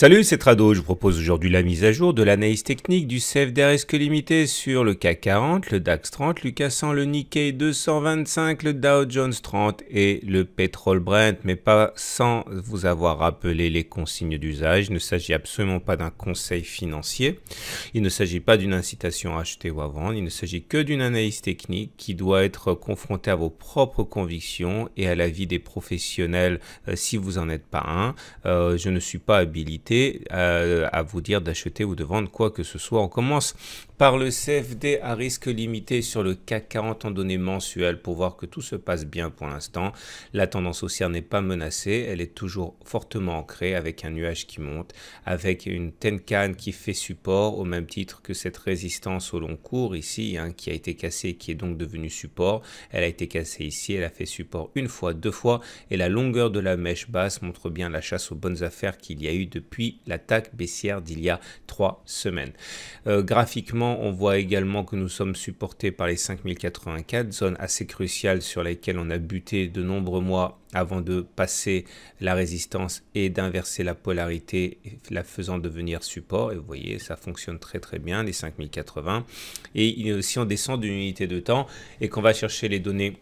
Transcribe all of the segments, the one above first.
Salut, c'est Trado. Je vous propose aujourd'hui la mise à jour de l'analyse technique du CFDRSQ limité sur le CAC 40, le DAX 30, le CAC le Nikkei 225, le Dow Jones 30 et le pétrole Brent, mais pas sans vous avoir rappelé les consignes d'usage. Il ne s'agit absolument pas d'un conseil financier. Il ne s'agit pas d'une incitation à acheter ou à vendre. Il ne s'agit que d'une analyse technique qui doit être confrontée à vos propres convictions et à l'avis des professionnels euh, si vous en êtes pas un. Euh, je ne suis pas habilité euh, à vous dire d'acheter ou de vendre quoi que ce soit. On commence par le CFD à risque limité sur le CAC 40 en données mensuelles pour voir que tout se passe bien pour l'instant. La tendance haussière n'est pas menacée, elle est toujours fortement ancrée avec un nuage qui monte, avec une Tenkan qui fait support au même titre que cette résistance au long cours ici hein, qui a été cassée qui est donc devenue support. Elle a été cassée ici, elle a fait support une fois, deux fois et la longueur de la mèche basse montre bien la chasse aux bonnes affaires qu'il y a eu depuis l'attaque baissière d'il y a trois semaines. Euh, graphiquement on voit également que nous sommes supportés par les 5084, zone assez cruciale sur laquelle on a buté de nombreux mois avant de passer la résistance et d'inverser la polarité, la faisant devenir support. Et vous voyez, ça fonctionne très très bien, les 5080. Et si on descend d'une unité de temps et qu'on va chercher les données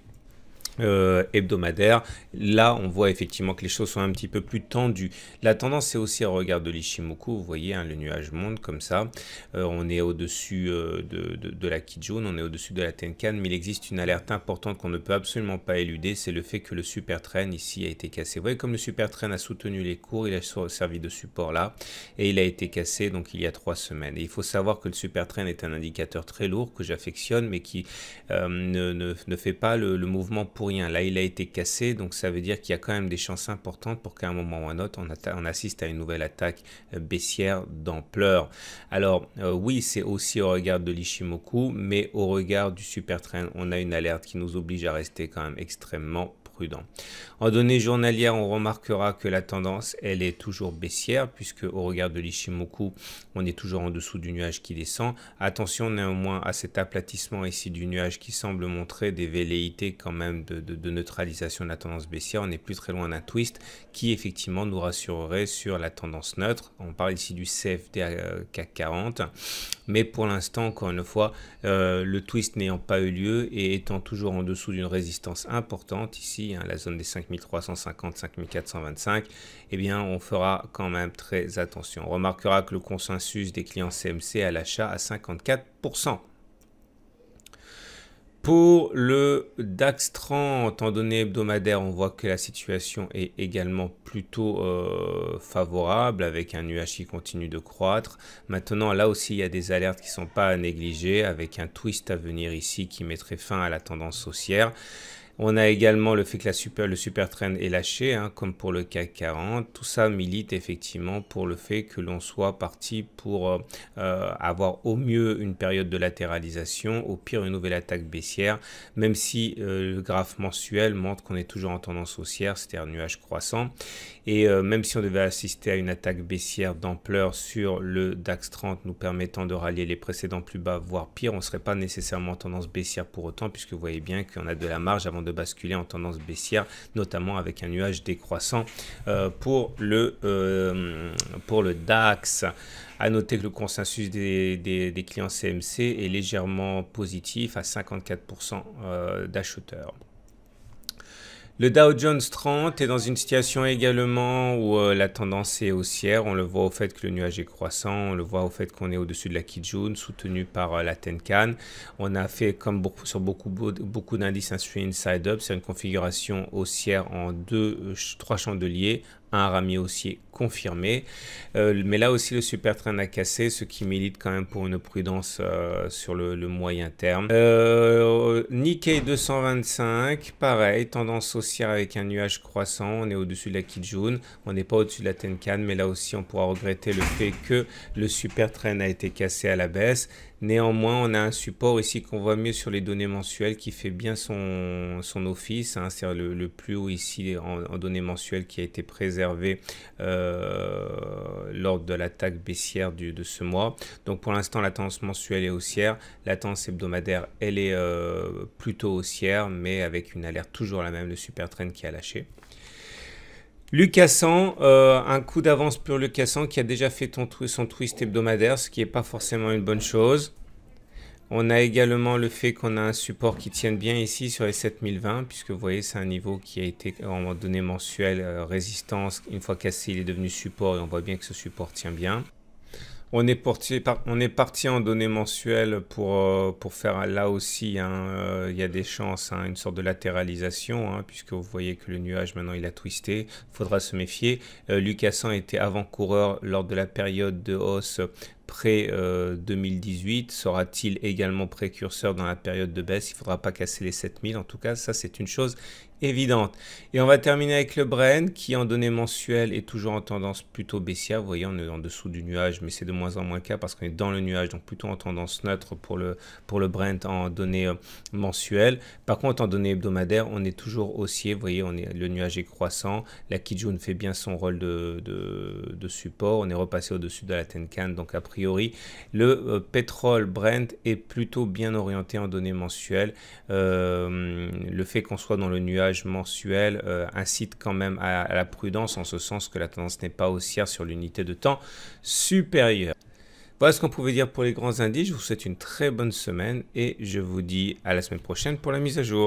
euh, hebdomadaire. Là, on voit effectivement que les choses sont un petit peu plus tendues. La tendance, c'est aussi au regard de l'Ishimoku. Vous voyez, hein, le nuage monte comme ça. Euh, on est au-dessus euh, de, la Kijun, on est au-dessus de la Tenkan, mais il existe une alerte importante qu'on ne peut absolument pas éluder. C'est le fait que le super train ici a été cassé. Vous voyez, comme le super train a soutenu les cours, il a servi de support là et il a été cassé donc il y a trois semaines. Et il faut savoir que le super train est un indicateur très lourd que j'affectionne, mais qui ne, fait pas le mouvement pour Hein, là, il a été cassé, donc ça veut dire qu'il y a quand même des chances importantes pour qu'à un moment ou à un autre, on, on, assiste à une nouvelle attaque euh, baissière d'ampleur. Alors, euh, oui, c'est aussi au regard de l'Ishimoku, mais au regard du super train, on a une alerte qui nous oblige à rester quand même extrêmement en données journalières, on remarquera que la tendance, elle est toujours baissière, puisque au regard de l'Ishimoku, on est toujours en dessous du nuage qui descend. Attention néanmoins à cet aplatissement ici du nuage qui semble montrer des velléités quand même de, neutralisation de la tendance baissière. On n'est plus très loin d'un twist qui effectivement nous rassurerait sur la tendance neutre. On parle ici du CFD euh, CAC 40, mais pour l'instant, encore une fois, euh, le twist n'ayant pas eu lieu et étant toujours en dessous d'une résistance importante ici, Hein, la zone des 5350-5425, eh bien, on fera quand même très attention. On remarquera que le consensus des clients CMC à l'achat à 54%. Pour le DAX 30, en données hebdomadaire, on voit que la situation est également plutôt euh, favorable avec un UH qui continue de croître. Maintenant, là aussi, il y a des alertes qui ne sont pas à négliger avec un twist à venir ici qui mettrait fin à la tendance haussière. On a également le fait que la super, le super trend est lâché, hein, comme pour le CAC 40. Tout ça milite effectivement pour le fait que l'on soit parti pour euh, euh, avoir au mieux une période de latéralisation, au pire une nouvelle attaque baissière, même si euh, le graphe mensuel montre qu'on est toujours en tendance haussière, cest un nuage croissant. Et même si on devait assister à une attaque baissière d'ampleur sur le DAX 30 nous permettant de rallier les précédents plus bas, voire pire, on ne serait pas nécessairement en tendance baissière pour autant, puisque vous voyez bien qu'on a de la marge avant de basculer en tendance baissière, notamment avec un nuage décroissant euh, pour, le, euh, pour le DAX. À noter que le consensus des clients CMC est légèrement positif à 54% euh, d'acheteurs. Le Dow Jones 30 est dans une situation également où euh, la tendance est haussière. On le voit au fait que le nuage est croissant, on le voit au fait qu'on est au-dessus de la Kijun, soutenu par euh, la Tenkan. On a fait, comme sur beaucoup, beaucoup d'indices, un swing side up, c'est une configuration haussière en deux, euh, trois chandeliers, un ramier haussier confirmé. Euh, mais là aussi, le super train a cassé, ce qui milite quand même pour une prudence euh, sur le, moyen terme. Euh, Nikkei 225, pareil, tendance haussière avec un nuage croissant. On est au-dessus de la Kijun, on n'est pas au-dessus de la Tenkan, mais là aussi, on pourra regretter le fait que le super train a été cassé à la baisse. Néanmoins, on a un support ici qu'on voit mieux sur les données mensuelles qui fait bien son, office. Hein. C'est le, plus haut ici en, données mensuelles qui a été préservé euh, lors de l'attaque baissière de ce mois. Donc pour l'instant, la tendance mensuelle est haussière. La tendance hebdomadaire, elle est euh, plutôt haussière, mais avec une alerte toujours la même, de super trend qui a lâché. Lucassan, euh, un coup d'avance pour Lucassan qui a déjà fait son twist hebdomadaire, ce qui n'est pas forcément une bonne chose. On a également le fait qu'on a un support qui tienne bien ici sur les 7020, puisque vous voyez, c'est un niveau qui a été en donné mensuel, euh, résistance, une fois cassé, il est devenu support et on voit bien que ce support tient bien. On est, parti, en données mensuelles pour, euh, pour faire ah, là aussi, hein, euh, il y a des chances, hein, une sorte de latéralisation, hein, puisque vous voyez que le nuage maintenant il a twisté, faudra se méfier. Euh, lucas était avant-coureur lors de la période de hausse pré-2018 euh, sera-t-il également précurseur dans la période de baisse Il ne faudra pas casser les 7000. En tout cas, ça, c'est une chose évidente. Et on va terminer avec le Brent qui, en données mensuelles, est toujours en tendance plutôt baissière. Vous voyez, on est en dessous du nuage, mais c'est de moins en moins le cas parce qu'on est dans le nuage, donc plutôt en tendance neutre pour le, pour le Brent en données euh, mensuelles. Par contre, en données hebdomadaires, on est toujours haussier. Vous voyez, on est, le nuage est croissant. La Kijun fait bien son rôle de, de support. On est repassé au-dessus de la Tenkan, donc après priori, le euh, pétrole Brent est plutôt bien orienté en données mensuelles. Euh, le fait qu'on soit dans le nuage mensuel euh, incite quand même à, à la prudence en ce sens que la tendance n'est pas haussière sur l'unité de temps supérieure. Voilà ce qu'on pouvait dire pour les grands indices. Je vous souhaite une très bonne semaine et je vous dis à la semaine prochaine pour la mise à jour.